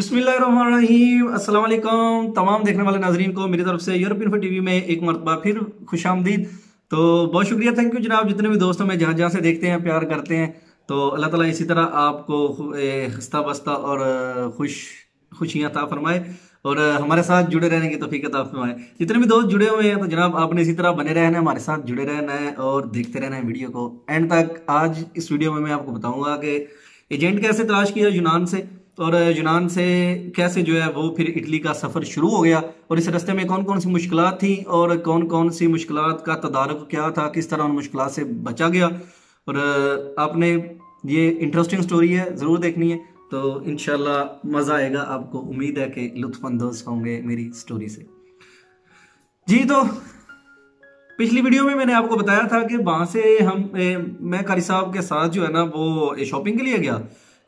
بسم اللہ الرحمن الرحیم السلام علیکم تمام دیکھنے والے ناظرین کو میری طرف سے یورپین ٹی وی میں ایک مرتبہ پھر خوش آمدید تو بہت شکریہ تھینک یو جناب جتنے بھی دوستوں میں جہاں جہاں سے دیکھتے ہیں پیار کرتے ہیں تو اللہ تعالیٰ اسی طرح آپ کو خستہ بستہ اور خوش خوشیاں تا فرمائے اور ہمارے ساتھ جڑے رہنے کی توفیق عطا فرمائے جتنے بھی دوست جڑے ہوئے ہیں تو جناب آپ نے اسی طرح بنے رہنا ہے ہمارے ساتھ جڑے رہنا ہے اور دیکھتے رہنا ہے ویڈیو کو اینڈ تک آج اس ویڈیو میں میں آپ کو بتاؤں گا کہ ایجنٹ کیسے تلاش کیا یونان سے اور یونان سے کیسے جو ہے وہ پھر اٹلی کا سفر شروع ہو گیا اور اس رستے میں کون کون سی مشکلات تھیں اور کون کون سی مشکلات کا تدارک کیا تھا کس طرح ان مشکلات سے بچا گیا اور آپ نے یہ انٹرسٹنگ سٹوری ہے ضرور دیکھنی ہے تو انشاءاللہ مزہ آئے گا آپ کو امید ہے کہ لطف اندوز ہوں گے میری سٹوری سے جی تو پچھلی ویڈیو میں میں نے آپ کو بتایا تھا کہ وہاں سے ہم میں قاری صاحب کے ساتھ جو ہے نا وہ شاپنگ کے لیے گیا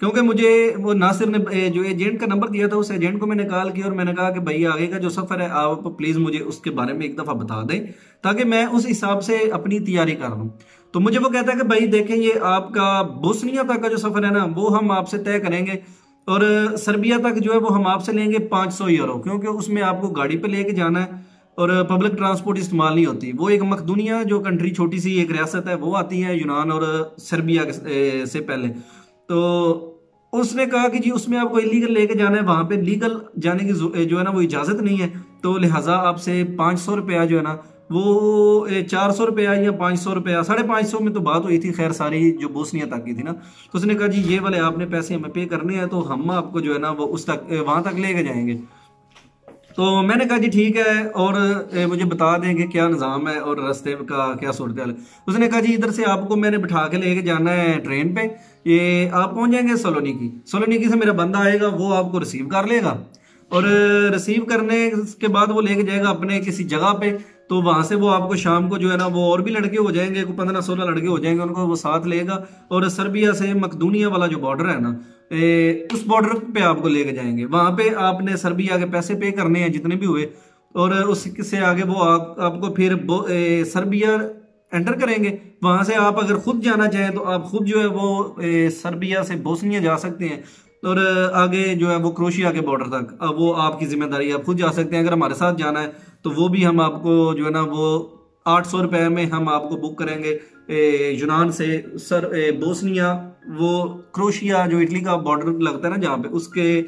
کیونکہ مجھے وہ ناصر نے جو ایجنٹ کا نمبر دیا تھا اس ایجنٹ کو میں نے کال کیا اور میں نے کہا کہ بھائی آگے کا جو سفر ہے آپ پلیز مجھے اس کے بارے میں ایک دفعہ بتا دیں تاکہ میں اس حساب سے اپنی تیاری کر لوں تو مجھے وہ کہتا ہے کہ بھائی دیکھیں یہ آپ کا بوسنیا تک کا جو سفر ہے نا وہ ہم آپ سے طے کریں گے اور سربیا تک جو ہے وہ ہم آپ سے لیں گے پانچ سو یورو کیونکہ اس میں آپ کو گاڑی پہ لے کے جانا ہے اور پبلک ٹرانسپورٹ استعمال نہیں ہوتی وہ ایک مقدونیا جو کنٹری چھوٹی سی ایک ریاست ہے وہ آتی ہے یونان اور سربیا سے پہلے تو اس نے کہا کہ جی اس میں آپ کو لیگل لے کے جانا ہے وہاں پہ لیگل جانے کی جو ہے نا وہ اجازت نہیں ہے تو لہٰذا آپ سے پانچ سو روپیہ جو ہے نا وہ چار سو روپیہ یا پانچ سو روپیہ ساڑھے پانچ سو میں تو بات ہوئی تھی خیر ساری جو بوسنیا تک کی تھی نا تو اس نے کہا جی یہ والے آپ نے پیسے ہمیں پے کرنے ہیں تو ہم آپ کو جو ہے نا وہ اس تک وہاں تک لے کے جائیں گے تو میں نے کہا جی ٹھیک ہے اور مجھے بتا دیں کہ کیا نظام ہے اور رستے کا کیا صورت ہے اس نے کہا جی ادھر سے آپ کو میں نے بٹھا کے لے کے جانا ہے ٹرین پہ یہ آپ پہنچ جائیں گے سولو کی سولو کی سے میرا بندہ آئے گا وہ آپ کو ریسیو کر لے گا اور ریسیو کرنے کے بعد وہ لے کے جائے گا اپنے کسی جگہ پہ تو وہاں سے وہ آپ کو شام کو جو ہے نا وہ اور بھی لڑکے ہو جائیں گے پندرہ سولہ لڑکے ہو جائیں گے ان کو وہ ساتھ لے گا اور سربیا سے مقدونیا والا جو بارڈر ہے نا اس بورڈر پہ آپ کو لے کے جائیں گے وہاں پہ آپ نے سربیا کے پیسے پے کرنے ہیں جتنے بھی ہوئے اور اس سے آگے وہ آپ کو پھر سربیا انٹر کریں گے وہاں سے آپ اگر خود جانا چاہیں تو آپ خود جو ہے وہ سربیا سے بوسنیا جا سکتے ہیں اور آگے جو ہے وہ کروشیا کے بارڈر تک اب وہ آپ کی ذمہ داری آپ خود جا سکتے ہیں اگر ہمارے ساتھ جانا ہے تو وہ بھی ہم آپ کو جو ہے نا وہ آٹھ سو روپے میں ہم آپ کو بک کریں گے یونان سے سر بوسنیا وہ کروشیا جو اٹلی کا بارڈر لگتا ہے نا جہاں پہ اس کے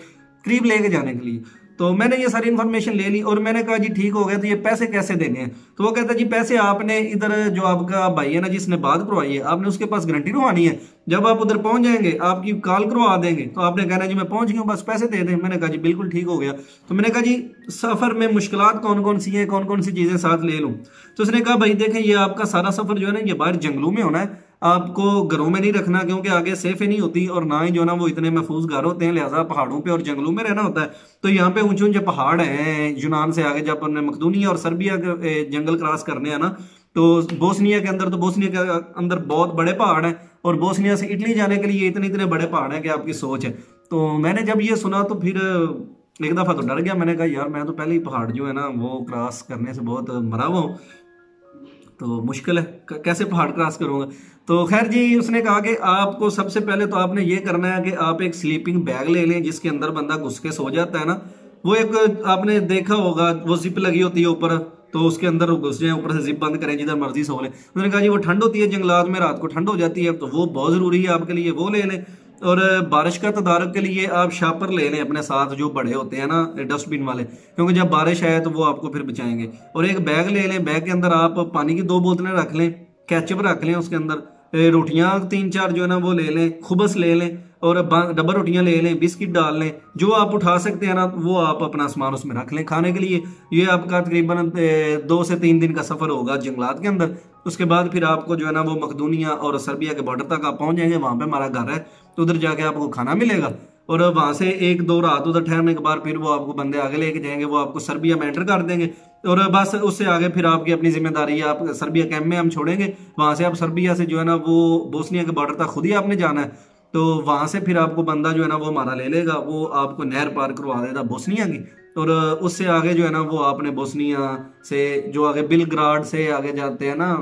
قریب لے کے جانے کے لیے تو میں نے یہ ساری انفارمیشن لے لی اور میں نے کہا جی ٹھیک ہو گیا تو یہ پیسے کیسے دینے ہیں تو وہ کہتا ہے جی پیسے آپ نے ادھر جو آپ کا بھائی ہے نا جس جی نے بات کروائی ہے آپ نے اس کے پاس گرنٹی روانی ہے جب آپ ادھر پہنچ جائیں گے آپ کی کال کروا دیں گے تو آپ نے کہنا جی میں پہنچ گئی ہوں بس پیسے دے دیں میں نے کہا جی بالکل ٹھیک ہو گیا تو میں نے کہا جی سفر میں مشکلات کون کون سی ہیں کون کون سی چیزیں ساتھ لے لوں تو اس نے کہا بھائی دیکھیں یہ آپ کا سارا سفر جو ہے نا یہ باہر جنگلوں میں ہونا ہے آپ کو گھروں میں نہیں رکھنا کیونکہ آگے سیف ہی نہیں ہوتی اور نہ ہی جو نا وہ اتنے محفوظ گھر ہوتے ہیں لہٰذا پہاڑوں پہ اور جنگلوں میں رہنا ہوتا ہے تو یہاں پہ اونچے اونچے پہاڑ ہیں یونان سے آگے جب اپنے مخدونیا اور سربیا کے جنگل کراس کرنے ہیں نا تو بوسنیا کے اندر تو بوسنیا کے اندر بہت بڑے پہاڑ ہیں اور بوسنیا سے اٹلی جانے کے لیے اتنے اتنے بڑے پہاڑ ہیں کہ آپ کی سوچ ہے تو میں نے جب یہ سنا تو پھر ایک دفعہ تو ڈر گیا میں نے کہا یار میں تو پہلے ہی پہاڑ جو ہے نا وہ کراس کرنے سے بہت مرا ہوا ہوں تو مشکل ہے کیسے پہاڑ کراس کروں گا تو خیر جی اس نے کہا کہ آپ کو سب سے پہلے تو آپ نے یہ کرنا ہے کہ آپ ایک سلیپنگ بیگ لے لیں جس کے اندر بندہ گھس کے سو جاتا ہے نا وہ ایک آپ نے دیکھا ہوگا وہ زپ لگی ہوتی ہے اوپر تو اس کے اندر گھس جائیں اوپر سے زپ بند کریں جدھر مرضی سو لیں انہوں نے کہا جی وہ ٹھنڈ ہوتی ہے جنگلات میں رات کو ٹھنڈ ہو جاتی ہے تو وہ بہت ضروری ہے آپ کے لیے وہ لے لیں اور بارش کا تدارک کے لیے آپ شاپر لے لیں اپنے ساتھ جو بڑے ہوتے ہیں نا ڈسٹ بین والے کیونکہ جب بارش آئے تو وہ آپ کو پھر بچائیں گے اور ایک بیگ لے لیں بیگ کے اندر آپ پانی کی دو بوتلیں رکھ لیں کیچپ رکھ لیں اس کے اندر روٹیاں تین چار جو ہے نا وہ لے لیں خوبس لے لیں اور ڈبل روٹیاں لے لیں بسکٹ ڈال لیں جو آپ اٹھا سکتے ہیں نا وہ آپ اپنا سامان اس میں رکھ لیں کھانے کے لیے یہ آپ کا تقریباً دو سے تین دن کا سفر ہوگا جنگلات کے اندر اس کے بعد پھر آپ کو جو ہے نا وہ مخدونیا اور سربیا کے بارڈر تک آپ پہنچ جائیں گے وہاں پہ ہمارا گھر ہے تو ادھر جا کے آپ کو کھانا ملے گا اور وہاں سے ایک دو رات ادھر ٹھہرنے کے بعد پھر وہ آپ کو بندے آگے لے کے جائیں گے وہ آپ کو سربیا میں انٹر کر دیں گے اور بس اس سے آگے پھر آپ کی اپنی ذمہ داری ہے آپ سربیا کیمپ میں ہم چھوڑیں گے وہاں سے آپ سربیا سے جو ہے نا وہ بوسنیا کے بارڈر تک خود ہی آپ نے جانا ہے تو وہاں سے پھر آپ کو بندہ جو ہے نا وہ ہمارا لے لے گا وہ آپ کو نہر پار کروا دے گا بوسنیا کی اور اس سے آگے جو ہے نا وہ آپ نے بوسنیا سے جو آگے بل گراڈ سے آگے جاتے ہیں نا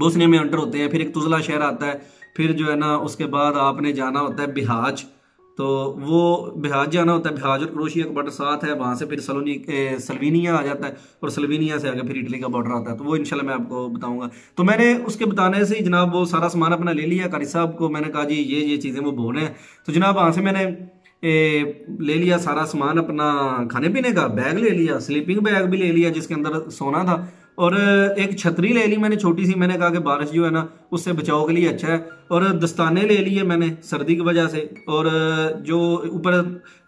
بوسنیا میں انٹر ہوتے ہیں پھر ایک تزلہ شہر آتا ہے پھر جو ہے نا اس کے بعد آپ نے جانا ہوتا ہے بہاج تو وہ بہاج جانا ہوتا ہے بہاج اور کروشیا کا بارڈر ساتھ ہے وہاں سے پھر سلونی سلوینیا آ جاتا ہے اور سلوینیا سے آگے پھر اٹلی کا بارڈر آتا ہے تو وہ انشاءاللہ میں آپ کو بتاؤں گا تو میں نے اس کے بتانے سے ہی جناب وہ سارا سامان اپنا لے لیا قاری صاحب کو میں نے کہا جی یہ یہ چیزیں وہ بول رہے ہیں تو جناب وہاں سے میں نے لے لیا سارا سامان اپنا کھانے پینے کا بیگ لے لیا سلیپنگ بیگ بھی لے لیا جس کے اندر سونا تھا اور ایک چھتری لے لی میں نے چھوٹی سی میں نے کہا کہ بارش جو ہے نا اس سے بچاؤ کے لیے اچھا ہے اور دستانے لے لیے میں نے سردی کی وجہ سے اور جو اوپر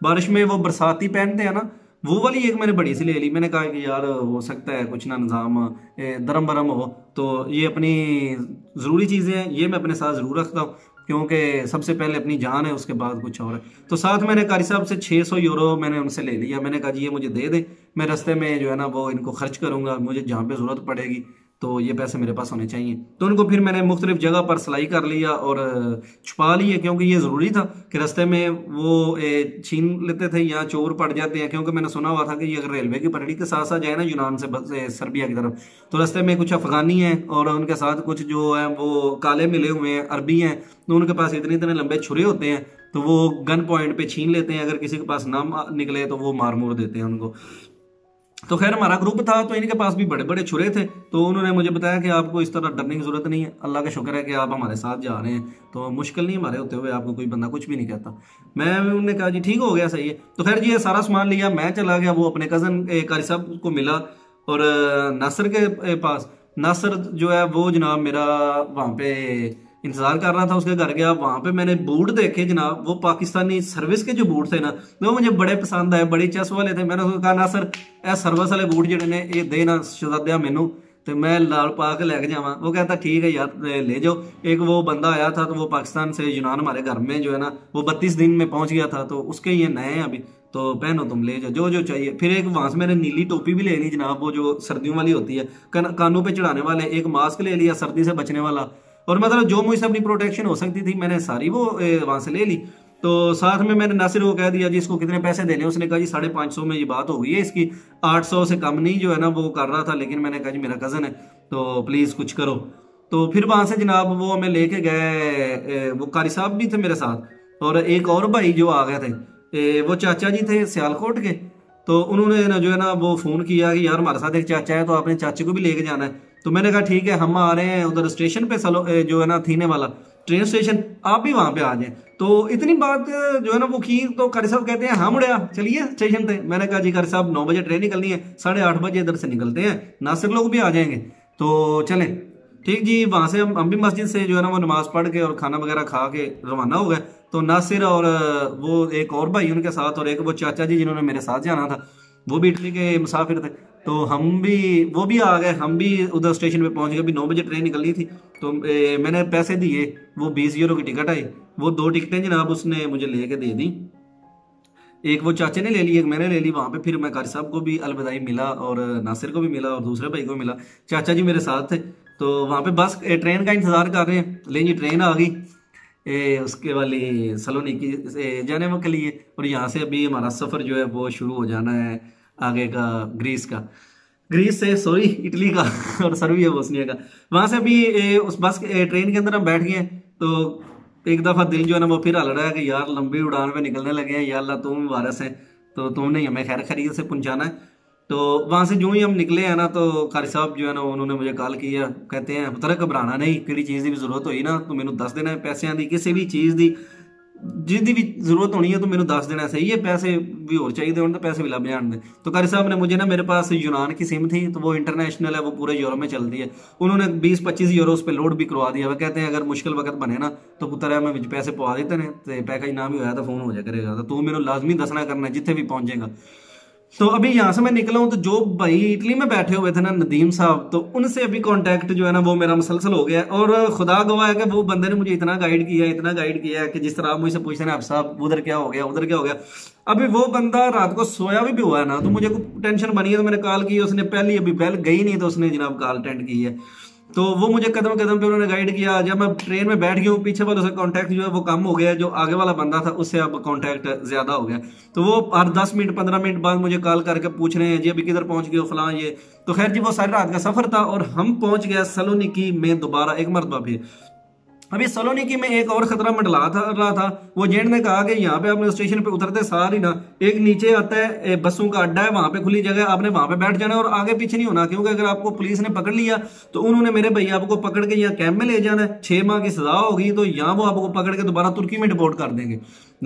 بارش میں وہ برساتی پہنتے ہیں نا وہ والی ایک میں نے بڑی سی لے لی میں نے کہا کہ یار ہو سکتا ہے کچھ نہ نظام درم برم ہو تو یہ اپنی ضروری چیزیں ہیں یہ میں اپنے ساتھ ضرور رکھتا ہوں کیونکہ سب سے پہلے اپنی جان ہے اس کے بعد کچھ اور ہے تو ساتھ میں نے قاری صاحب سے چھ سو یورو میں نے ان سے لے لیا میں نے کہا جی یہ مجھے دے دیں میں رستے میں جو ہے نا وہ ان کو خرچ کروں گا مجھے جہاں پہ ضرورت پڑے گی تو یہ پیسے میرے پاس ہونے چاہیے تو ان کو پھر میں نے مختلف جگہ پر سلائی کر لیا اور چھپا لیا کیونکہ یہ ضروری تھا کہ رستے میں وہ چھین لیتے تھے یا چور پڑ جاتے ہیں کیونکہ میں نے سنا ہوا تھا کہ اگر ریلوے کی پٹڑی کے ساتھ ساتھ جائے نا یونان سے بس سربیا کی طرف تو رستے میں کچھ افغانی ہیں اور ان کے ساتھ کچھ جو ہیں وہ کالے ملے ہوئے ہیں عربی ہیں تو ان کے پاس اتنے اتنے لمبے چھرے ہوتے ہیں تو وہ گن پوائنٹ پہ چھین لیتے ہیں اگر کسی کے پاس نہ نکلے تو وہ مار مور دیتے ہیں ان کو تو خیر ہمارا گروپ تھا تو ان کے پاس بھی بڑے بڑے چھرے تھے تو انہوں نے مجھے بتایا کہ آپ کو اس طرح ڈرنے کی ضرورت نہیں ہے اللہ کا شکر ہے کہ آپ ہمارے ساتھ جا رہے ہیں تو مشکل نہیں ہمارے ہوتے ہوئے آپ کو کوئی بندہ کچھ بھی نہیں کہتا میں انہوں نے کہا جی ٹھیک ہو گیا صحیح ہے تو خیر جی یہ سارا سامان لیا میں چلا گیا وہ اپنے کزن کاری صاحب کو ملا اور ناصر کے پاس ناصر جو ہے وہ جناب میرا وہاں پہ انتظار کر رہا تھا اس کے گھر گیا وہاں پہ میں نے بوٹ دیکھے جناب وہ پاکستانی سروس کے جو بوٹ تھے نا وہ مجھے بڑے پسند آئے بڑے چسپ والے تھے میں نے اس کو کہا نا سر اے سروس والے بوٹ جڑے نے یہ دے نا شہزادیا دیا مینو تو میں لال پا کے لے کے جاواں وہ کہتا ٹھیک ہے یار لے جاؤ ایک وہ بندہ آیا تھا تو وہ پاکستان سے یونان ہمارے گھر میں جو ہے نا وہ بتیس دن میں پہنچ گیا تھا تو اس کے یہ نئے ہیں ابھی تو پہنو تم لے جاؤ جو جو چاہیے پھر ایک وہاں سے میں نے نیلی ٹوپی بھی لے لی جناب وہ جو سردیوں والی ہوتی ہے کانوں پہ چڑھانے والے ایک ماسک لے لیا سردی سے بچنے والا اور مطلب جو مجھ سے اپنی پروٹیکشن ہو سکتی تھی میں نے ساری وہ وہاں سے لے لی تو ساتھ میں میں نے ناصر کو کہہ دیا جی اس کو کتنے پیسے دینے اس نے کہا جی ساڑھے پانچ سو میں یہ بات ہو گئی ہے اس کی آٹھ سو سے کم نہیں جو ہے نا وہ کر رہا تھا لیکن میں نے کہا جی میرا کزن ہے تو پلیز کچھ کرو تو پھر وہاں سے جناب وہ ہمیں لے کے گئے وہ کاری صاحب بھی تھے میرے ساتھ اور ایک اور بھائی جو آ گئے تھے وہ چاچا جی تھے سیال کوٹ کے تو انہوں نے جو ہے نا وہ فون کیا کہ یار ہمارے ساتھ ایک چاچا ہے تو اپنے چاچے کو بھی لے کے جانا ہے تو میں نے کہا ٹھیک ہے ہم آ رہے ہیں ادھر اسٹیشن پہ سلو جو ہے نا تھینے والا ٹرین اسٹیشن آپ بھی وہاں پہ آ جائیں تو اتنی بات جو ہے نا وہ کی تو قاری صاحب کہتے ہیں ہم اڑیا چلیے اسٹیشن پہ میں نے کہا جی قاری صاحب نو بجے ٹرین نکلنی ہے ساڑھے آٹھ بجے ادھر سے نکلتے ہیں ناصر لوگ بھی آ جائیں گے تو چلیں ٹھیک جی وہاں سے ہم بھی مسجد سے جو ہے نا وہ نماز پڑھ کے اور کھانا وغیرہ کھا کے روانہ ہو گئے تو ناصر اور وہ ایک اور بھائی ان کے ساتھ اور ایک وہ چاچا جی جنہوں نے میرے ساتھ جانا تھا وہ بھی اٹلی کے مسافر تھے تو ہم بھی وہ بھی آ گئے ہم بھی ادھر اسٹیشن پہ پہنچ گئے ابھی نو بجے ٹرین نکلنی تھی تو میں نے پیسے دیے وہ بیس یورو کی ٹکٹ آئی وہ دو ٹکٹیں جناب اس نے مجھے لے کے دے دیں ایک وہ چاچے نے لے لی ایک میں نے لے لی وہاں پہ پھر میں قاری صاحب کو بھی الوداعی ملا اور ناصر کو بھی ملا اور دوسرے بھائی کو بھی ملا چاچا جی میرے ساتھ تھے تو وہاں پہ بس ٹرین کا انتظار کر رہے ہیں لیں جی ٹرین آ گئی اس کے والی سلونیکی جانے کے لیے اور یہاں سے ابھی ہمارا سفر جو ہے وہ شروع ہو جانا ہے آگے کا گریس کا گریس سے سوری اٹلی کا اور سروی ہے کا وہاں سے ابھی اس بس ٹرین کے اندر ہم بیٹھ گئے تو ایک دفعہ دل جو ہے نا وہ پھر ہل رہا ہے کہ یار لمبی اڑان میں نکلنے لگے ہیں یا اللہ تم وارث ہے تو تم نے ہمیں خیر خرید سے پہنچانا ہے تو وہاں سے جو ہی ہم نکلے ہیں نا تو قاری صاحب جو ہے نا انہوں نے مجھے کال کیا کہتے ہیں گھبرانا نہیں کہڑی چیز کی بھی ضرورت ہوئی نا تو مینوں دس دینا ہے پیسے کی کسی بھی چیز دی جس کی بھی ضرورت ہونی ہے تو میرے دس دینا صحیح ہے پیسے بھی ہو چاہیے ہونے پیسے بھی لب جانے تو قیاری صاحب نے مجھے نہ میرے پاس یونان کی سم تھی تو وہ انٹرنیشنل ہے وہ پورے یوروپ میں چلتی ہے انہوں نے بیس پچیس یورو اس پہ لوڈ بھی کروا دیا وہ کہتے ہیں اگر مشکل وقت بنے نا تو پتا رہے میں پیسے پوا دیتے ہیں پیکاج نہ بھی ہوا تو فون ہو جائے کرے گا تو تم میرے لازمی دسنا کرنا ہے جتنے بھی پہنچے گا تو ابھی یہاں سے میں نکلا ہوں تو جو بھائی اٹلی میں بیٹھے ہوئے تھے نا ندیم صاحب تو ان سے ابھی کانٹیکٹ جو ہے نا وہ میرا مسلسل ہو گیا ہے اور خدا گواہ ہے کہ وہ بندے نے مجھے اتنا گائیڈ کیا اتنا گائیڈ کیا کہ جس طرح آپ مجھ سے پوچھتے ہیں آپ صاحب ادھر کیا ہو گیا ادھر کیا ہو گیا ابھی وہ بندہ رات کو سویا بھی بھی ہوا ہے نا تو مجھے کوئی ٹینشن بنی ہے تو میں نے کال کی ہے اس نے پہلی ابھی پہل گئی نہیں تو اس نے جناب کال اٹینڈ کی ہے تو وہ مجھے قدم قدم پہ انہوں نے گائیڈ کیا جب میں ٹرین میں بیٹھ گیا ہوں پیچھے والوں سے کانٹیکٹ جو ہے وہ کم ہو گیا جو آگے والا بندہ تھا اس سے اب کانٹیکٹ زیادہ ہو گیا تو وہ ہر دس منٹ پندرہ منٹ بعد مجھے کال کر کے پوچھ رہے ہیں جی ابھی کدھر پہنچ گئے ہو فلاں یہ تو خیر جی وہ ساری رات کا سفر تھا اور ہم پہنچ گئے سلونی کی میں دوبارہ ایک مرتبہ پھر ابھی سلونیکی میں ایک اور خطرہ منڈلہ رہا تھا وہ جینڈ نے کہا کہ یہاں پہ آپ نے اسٹیشن پہ اترتے ساری نا ایک نیچے آتا ہے بسوں کا اڈا ہے وہاں پہ کھلی جگہ آپ نے وہاں پہ بیٹھ جانا ہے اور آگے پیچھے نہیں ہونا کیونکہ اگر آپ کو پولیس نے پکڑ لیا تو انہوں نے میرے بھائی آپ کو پکڑ کے یہاں کیمپ میں لے جانا ہے چھ ماہ کی سزا ہوگی تو یہاں وہ آپ کو پکڑ کے دوبارہ ترکی میں ڈپورٹ کر دیں گے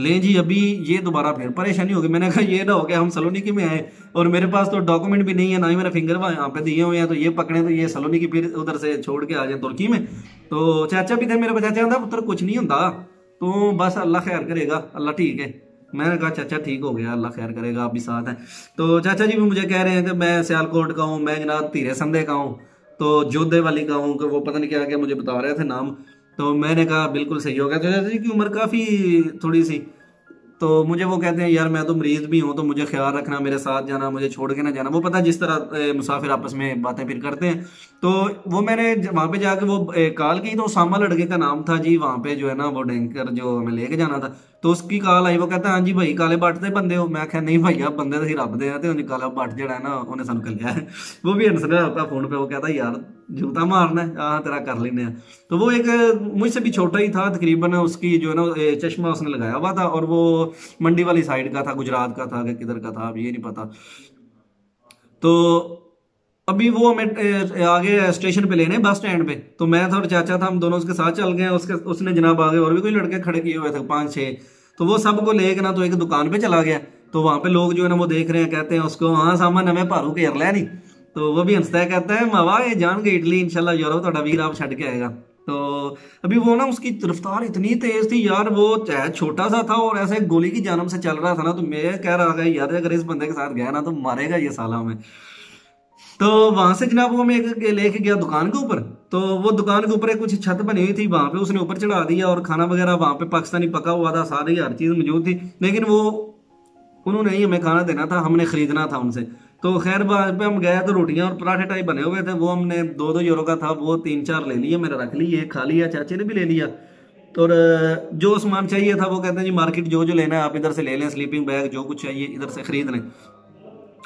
لے جی ابھی یہ دوبارہ پھر پریشانی ہوگی میں نے کہا یہ نہ ہو کہ ہم سلونی میں آئے اور میرے پاس تو ڈاکومنٹ بھی نہیں ہے نہ ہی میرا فنگر یہاں پہ دیے ہوئے ہیں تو یہ پکڑیں تو یہ سلونی پھر ادھر سے چھوڑ کے آ جائیں ترکی میں تو چاچا بھی تھے میرے چاچا پتر کچھ نہیں ہوں تو بس اللہ خیر کرے گا اللہ ٹھیک ہے میں نے کہا چاچا ٹھیک ہو گیا اللہ خیر کرے گا آپ بھی ساتھ ہیں تو چاچا جی بھی مجھے کہہ رہے ہیں کہ میں سیال کوٹ کا ہوں میں جناب تیرے سندھے کا ہوں تو جودے والی کا ہوں کہ وہ پتہ نہیں کیا مجھے بتا رہے تھے نام تو میں نے کہا بالکل صحیح ہو گیا چاچا جی کی عمر کافی تھوڑی سی تو مجھے وہ کہتے ہیں یار میں تو مریض بھی ہوں تو مجھے خیال رکھنا میرے ساتھ جانا مجھے چھوڑ کے نہ جانا وہ پتہ جس طرح مسافر آپس میں باتیں پھر کرتے ہیں تو وہ میں نے وہاں پہ جا کے وہ کال کی تو اسامہ لڑکے کا نام تھا جی وہاں پہ جو ہے نا وہ ڈینکر جو ہمیں لے کے جانا تھا تو تو تو اس کی کال آئی وہ وہ کہتا ہاں جی بھائی بھائی کالے بٹ بٹ دے دے بندے بندے ہو میں کہا نہیں آپ ہی رب کالا جڑا ہے ہے نا انہیں کر لیا بھی انسر فون پہ وہ کہتا یار جوتا مارنا ہے ہاں تیرا کر لینا تو وہ ایک مجھ سے بھی چھوٹا ہی تھا تقریباً اس کی جو ہے نا چشمہ اس نے لگایا ہوا تھا اور وہ منڈی والی سائڈ کا تھا گجرات کا تھا کہ کدھر کا تھا اب یہ نہیں پتا تو ابھی وہ ہمیں آگے اسٹیشن پہ لینے بس اسٹینڈ پہ تو میں تھا اور چاچا تھا ہم دونوں اس کے ساتھ چل گئے اس اس نے جناب آگے اور بھی کوئی لڑکے کھڑے کیے ہوئے تھے پانچ چھ تو وہ سب کو لے کے نا تو ایک دکان پہ چلا گیا تو وہاں پہ لوگ جو ہے نا وہ دیکھ رہے ہیں کہتے ہیں اس کو ہاں سامان ہمیں پارو کے لے نہیں تو وہ بھی ہنستا ہے کہتا ہے ماوا یہ جان گے اٹلی ان شاء اللہ یورو تھا ویر آپ چھٹ کے آئے گا تو ابھی وہ نا اس کی رفتار اتنی تیز تھی یار وہ چاہے چھوٹا سا تھا اور ایسے گولی کی جانب سے چل رہا تھا نا تو میں کہہ رہا گا یار اگر اس بندے کے ساتھ گیا نا تو مارے گا یہ سالہ ہمیں تو وہاں سے جناب ہمیں ایک لے کے گیا دکان کے اوپر تو وہ دکان کے اوپر ایک کچھ چھت بنی ہوئی تھی وہاں پہ اس نے اوپر چڑھا دیا اور کھانا وغیرہ وہاں پہ پاکستانی پکا ہوا تھا ساری ہر چیز موجود تھی لیکن وہ انہوں نے ہی ہمیں کھانا دینا تھا ہم نے خریدنا تھا ان سے تو خیر وہاں پہ ہم گئے تو روٹیاں اور پراٹھے ٹائپ بنے ہوئے تھے وہ ہم نے دو دو یورو کا تھا وہ تین چار لے لیے میں نے رکھ لیے کھا لیا چاچے نے بھی لے لیا اور جو سامان چاہیے تھا وہ کہتے ہیں جی مارکیٹ جو جو لینا ہے آپ ادھر سے لے لیں سلیپنگ بیگ جو کچھ چاہیے ادھر سے خرید لیں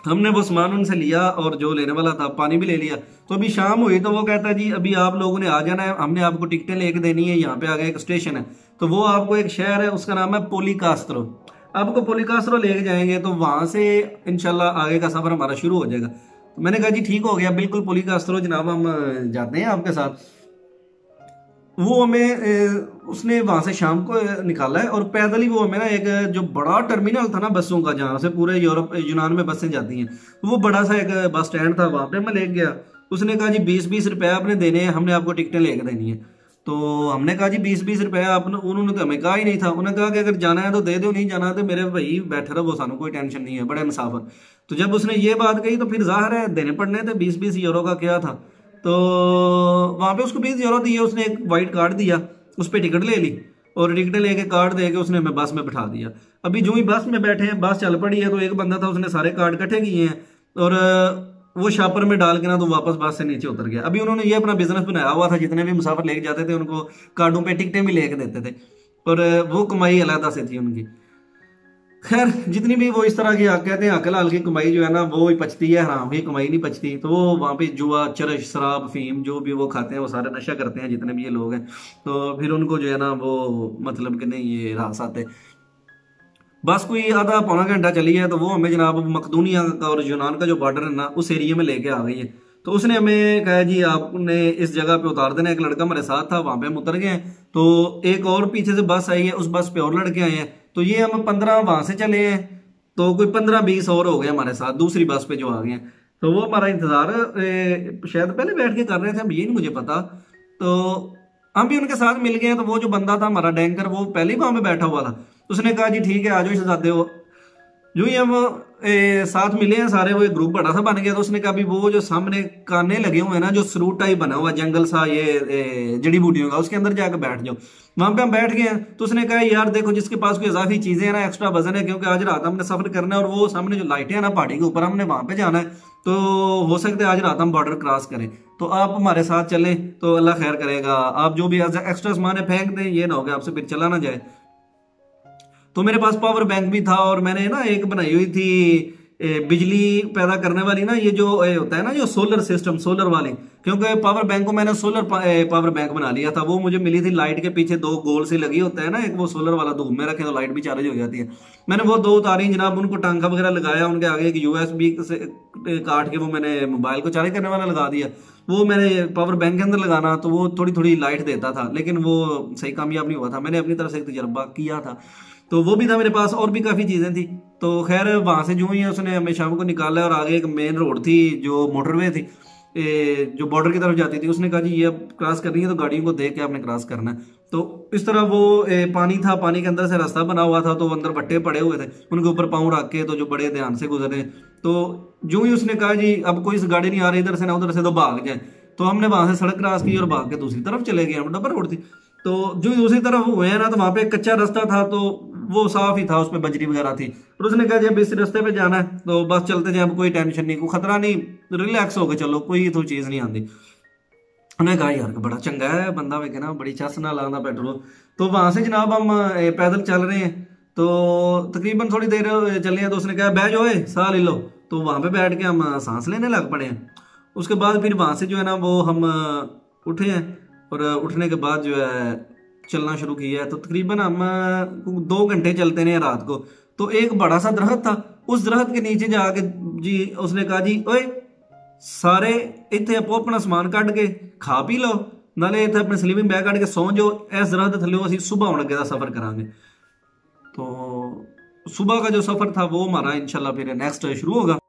ہم نے وہ سامان ان سے لیا اور جو لینے والا تھا پانی بھی لے لیا تو ابھی شام ہوئی تو وہ کہتا ہے جی ابھی آپ لوگوں نے آ جانا ہے ہم نے آپ کو ٹکٹیں لے کے دینی ہے یہاں پہ آگے ایک اسٹیشن ہے تو وہ آپ کو ایک شہر ہے اس کا نام ہے پولی کاسترو آپ کو پولی کاسترو لے کے جائیں گے تو وہاں سے انشاءاللہ آگے کا سفر ہمارا شروع ہو جائے گا میں نے کہا جی ٹھیک ہو گیا بالکل پولی کاسترو جناب ہم جاتے ہیں آپ کے ساتھ وہ ہمیں اس نے وہاں سے شام کو نکالا ہے اور پیدل ہی وہ ہمیں نا ایک جو بڑا ٹرمینل تھا نا بسوں کا جہاں سے پورے یورپ یونان میں بسیں جاتی ہیں وہ بڑا سا ایک بس اسٹینڈ تھا وہاں پہ میں لے گیا اس نے کہا جی بیس بیس روپے آپ نے دینے ہیں ہم نے آپ کو ٹکٹیں لے کے دینی ہیں تو ہم نے کہا جی بیس بیس روپے آپ نے انہوں نے تو ہمیں کہا ہی نہیں تھا انہوں نے کہا کہ اگر جانا ہے تو دے دو نہیں جانا تو میرے بھائی بیٹھے رہو وہ سانو کوئی ٹینشن نہیں ہے بڑے مسافر تو جب اس نے یہ بات کہی تو پھر ظاہر ہے دینے پڑنے تھے بیس بیس یورو کا کیا تھا تو وہاں پہ اس کو بیس یورو دیے اس نے ایک وائٹ کارڈ دیا اس پہ ٹکٹ لے لی اور ٹکٹ لے کے کارڈ دے کے اس نے ہمیں بس میں بٹھا دیا ابھی جو ہی بس میں بیٹھے ہیں بس چل پڑی ہے تو ایک بندہ تھا اس نے سارے کارڈ کٹھے کیے ہیں اور وہ شاپر میں ڈال کے نا تو واپس بس سے نیچے اتر گیا ابھی انہوں نے یہ اپنا بزنس بنایا ہوا تھا جتنے بھی مسافر لے کے جاتے تھے ان کو کارڈوں پہ ٹکٹیں بھی لے کے دیتے تھے اور وہ کمائی علیحدہ سے تھی ان کی خیر جتنی بھی وہ اس طرح کی آگ کہتے ہیں عقل حال کی کمائی جو ہے نا وہ پچتی ہے حرام کی کمائی نہیں پچتی تو وہ وہاں پہ جوا چرش شراب فیم جو بھی وہ کھاتے ہیں وہ سارے نشہ کرتے ہیں جتنے بھی یہ لوگ ہیں تو پھر ان کو جو ہے نا وہ مطلب کہ نہیں یہ راس آتے بس کوئی آدھا پونا گھنٹہ چلی ہے تو وہ ہمیں جناب مقدونیا کا اور یونان کا جو بارڈر ہے نا اس ایریے میں لے کے آ گئی ہے تو اس نے ہمیں کہا جی آپ نے اس جگہ پہ اتار دینا ایک لڑکا ہمارے ساتھ تھا وہاں پہ ہم اتر گئے ہیں تو ایک اور پیچھے سے بس آئی ہے اس بس پہ اور لڑکے آئے ہیں تو یہ ہم پندرہ وہاں سے چلے ہیں تو کوئی پندرہ بیس اور ہو گئے ہمارے ساتھ دوسری بس پہ جو آ گئے تو وہ ہمارا انتظار شاید پہلے بیٹھ کے کر رہے تھے ہم یہ نہیں مجھے پتا تو ہم بھی ان کے ساتھ مل گئے ہیں تو وہ جو بندہ تھا ہمارا ڈینکر وہ پہلی وہاں پہ بیٹھا ہوا تھا اس نے کہا جی ٹھیک ہے آ جاؤ ہو جو ہی ہم ساتھ ملے ہیں سارے وہ ایک گروپ بڑا سا بن گیا تو اس نے کہا بھی وہ جو سامنے کانے لگے ہوئے ہیں نا جو سروٹ بنا ہوا جنگل سا یہ جڑی بوٹی ہوگا اس کے اندر جا کے بیٹھ جاؤ وہاں پہ ہم بیٹھ گئے ہیں تو اس نے کہا یار دیکھو جس کے پاس کوئی اضافی چیزیں ہیں ایکسٹرا وزن ہے کیونکہ آج رات ہم نے سفر کرنا ہے اور وہ سامنے جو لائٹیں ہیں نا پہاڑی کے اوپر ہم نے وہاں پہ جانا ہے تو ہو سکتا ہے آج رات ہم بارڈر کراس کریں تو آپ ہمارے ساتھ چلیں تو اللہ خیر کرے گا آپ جو بھی ایکسٹرا سامان ہے پھینک دیں یہ نہ ہوگا آپ سے پھر چلا نہ جائے تو میرے پاس پاور بینک بھی تھا اور میں نے نا ایک بنائی ہوئی تھی بجلی پیدا کرنے والی نا یہ جو ہوتا ہے نا جو سولر سسٹم سولر والی کیونکہ پاور بینک کو میں نے سولر پاور بینک بنا لیا تھا وہ مجھے ملی تھی لائٹ کے پیچھے دو گول سے لگی ہوتا ہے نا ایک وہ سولر والا دو میں رکھے تو لائٹ بھی چارج ہو جاتی ہے میں نے وہ دو اتاری جناب ان کو ٹانکا وغیرہ لگایا ان کے آگے ایک یو ایس بی سے کاٹ کے وہ میں نے موبائل کو چارج کرنے والا لگا دیا وہ میں نے پاور بینک کے اندر لگانا تو وہ تھوڑی تھوڑی لائٹ دیتا تھا لیکن وہ صحیح کامیاب نہیں ہوا تھا میں نے اپنی طرف سے ایک تجربہ کیا تھا تو وہ بھی تھا میرے پاس اور بھی کافی چیزیں تھیں تو خیر وہاں سے جو ہی اس نے ہمیں شام کو نکالا اور آگے ایک مین روڈ تھی جو موٹر وے تھی جو بارڈر کی طرف جاتی تھی اس نے کہا جی یہ اب کراس کرنی ہے تو گاڑیوں کو دیکھ کے آپ نے کراس کرنا ہے تو اس طرح وہ پانی تھا پانی کے اندر سے راستہ بنا ہوا تھا تو وہ اندر بٹے پڑے ہوئے تھے ان کے اوپر پاؤں رکھ کے تو جو بڑے دھیان سے گزرے تو جو ہی اس نے کہا جی اب کوئی گاڑی نہیں آ رہی ادھر سے نہ ادھر سے تو بھاگ جائیں تو ہم نے وہاں سے سڑک کراس کی اور بھاگ کے دوسری طرف چلے گئے ہم ڈبل روڈ تھی تو جو دوسری طرف ہوئے ہیں نا تو وہاں پہ ایک کچا رستہ تھا تو وہ صاف ہی تھا اس میں بجری وغیرہ تھی پھر اس نے کہا جب جی اس رستے پہ جانا ہے تو بس چلتے جائیں کوئی ٹینشن نہیں کوئی خطرہ نہیں ریلیکس ہو کے چلو کوئی تو چیز نہیں آتی انہوں نے کہا یار بڑا چنگا ہے بندہ میں کہنا بڑی چس نہ لانا پیٹرول تو وہاں سے جناب ہم پیدل چل رہے ہیں تو تقریباً تھوڑی دیر چلے ہیں تو اس نے کہا بہ بیجوائے سا لے لو تو وہاں پہ بیٹھ کے ہم سانس لینے لگ پڑے ہیں اس کے بعد پھر وہاں سے جو ہے نا وہ ہم اٹھے ہیں اور اٹھنے کے بعد جو ہے چلنا شروع کیا ہے تو تقریباً ہم دو گھنٹے چلتے نہیں رات کو تو ایک بڑا سا درخت تھا اس درخت کے نیچے جا کے جی اس نے کہا جی اوئے سارے اتنے آپ اپنا سامان کٹ کے کھا پی لو نالے اتنے اپنے سلیپنگ بیگ کٹ کے سو جو اس درخت کے تھلے ابھی صبح آنے کا سفر کریں گے تو صبح کا جو سفر تھا وہ ہمارا ان شاء اللہ پھر نیکسٹ شروع ہوگا